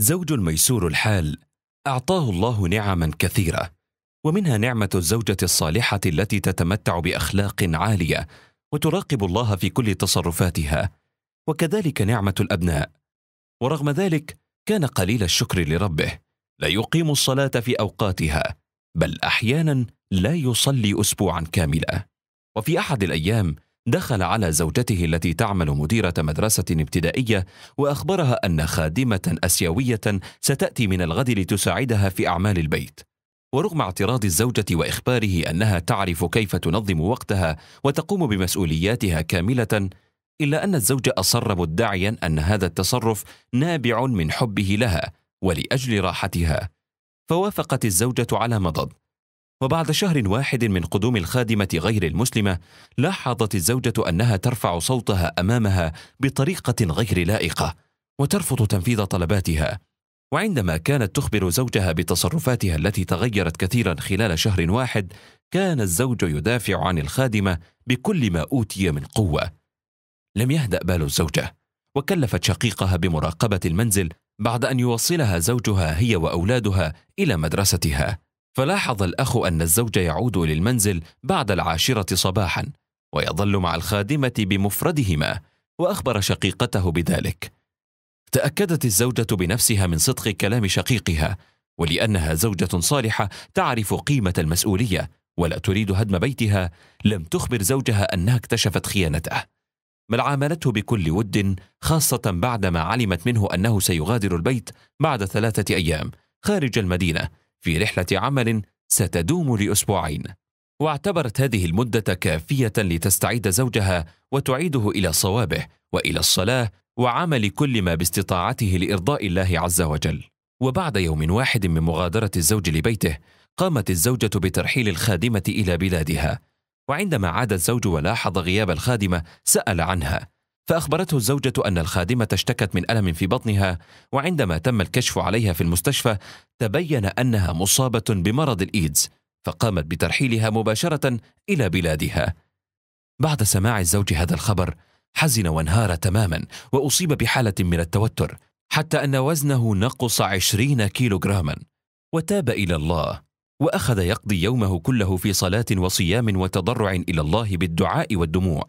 زوج ميسور الحال اعطاه الله نعما كثيره ومنها نعمه الزوجه الصالحه التي تتمتع باخلاق عاليه وتراقب الله في كل تصرفاتها وكذلك نعمه الابناء ورغم ذلك كان قليل الشكر لربه لا يقيم الصلاه في اوقاتها بل احيانا لا يصلي اسبوعا كاملا وفي احد الايام دخل على زوجته التي تعمل مديرة مدرسة ابتدائية وأخبرها أن خادمة أسيوية ستأتي من الغد لتساعدها في أعمال البيت ورغم اعتراض الزوجة وإخباره أنها تعرف كيف تنظم وقتها وتقوم بمسؤولياتها كاملة إلا أن الزوج أصر مدعيا أن هذا التصرف نابع من حبه لها ولأجل راحتها فوافقت الزوجة على مضض وبعد شهر واحد من قدوم الخادمة غير المسلمة لاحظت الزوجة أنها ترفع صوتها أمامها بطريقة غير لائقة وترفض تنفيذ طلباتها وعندما كانت تخبر زوجها بتصرفاتها التي تغيرت كثيرا خلال شهر واحد كان الزوج يدافع عن الخادمة بكل ما أوتي من قوة لم يهدأ بال الزوجة وكلفت شقيقها بمراقبة المنزل بعد أن يوصلها زوجها هي وأولادها إلى مدرستها فلاحظ الأخ أن الزوج يعود للمنزل بعد العاشرة صباحا ويظل مع الخادمة بمفردهما وأخبر شقيقته بذلك تأكدت الزوجة بنفسها من صدق كلام شقيقها ولأنها زوجة صالحة تعرف قيمة المسؤولية ولا تريد هدم بيتها لم تخبر زوجها أنها اكتشفت خيانته بل عاملته بكل ود خاصة بعدما علمت منه أنه سيغادر البيت بعد ثلاثة أيام خارج المدينة في رحلة عمل ستدوم لأسبوعين واعتبرت هذه المدة كافية لتستعيد زوجها وتعيده إلى صوابه وإلى الصلاة وعمل كل ما باستطاعته لإرضاء الله عز وجل وبعد يوم واحد من مغادرة الزوج لبيته قامت الزوجة بترحيل الخادمة إلى بلادها وعندما عاد الزوج ولاحظ غياب الخادمة سأل عنها فأخبرته الزوجة أن الخادمة اشتكت من ألم في بطنها وعندما تم الكشف عليها في المستشفى تبين أنها مصابة بمرض الإيدز فقامت بترحيلها مباشرة إلى بلادها بعد سماع الزوج هذا الخبر حزن وانهار تماما وأصيب بحالة من التوتر حتى أن وزنه نقص عشرين كيلوغراما وتاب إلى الله وأخذ يقضي يومه كله في صلاة وصيام وتضرع إلى الله بالدعاء والدموع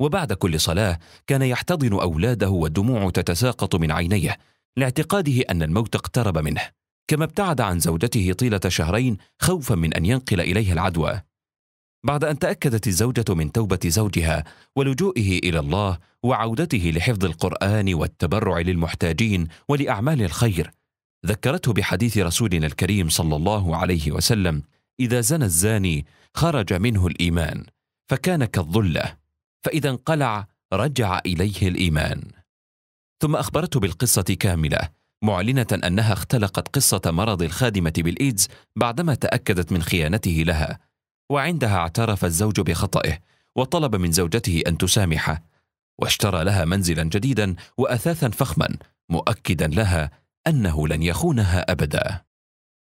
وبعد كل صلاه كان يحتضن اولاده والدموع تتساقط من عينيه لاعتقاده ان الموت اقترب منه كما ابتعد عن زوجته طيله شهرين خوفا من ان ينقل اليها العدوى بعد ان تاكدت الزوجه من توبه زوجها ولجوئه الى الله وعودته لحفظ القران والتبرع للمحتاجين ولاعمال الخير ذكرته بحديث رسولنا الكريم صلى الله عليه وسلم اذا زنى الزاني خرج منه الايمان فكان كالظله فاذا انقلع رجع اليه الايمان ثم اخبرته بالقصه كامله معلنه انها اختلقت قصه مرض الخادمه بالايدز بعدما تاكدت من خيانته لها وعندها اعترف الزوج بخطئه وطلب من زوجته ان تسامحه واشترى لها منزلا جديدا واثاثا فخما مؤكدا لها انه لن يخونها ابدا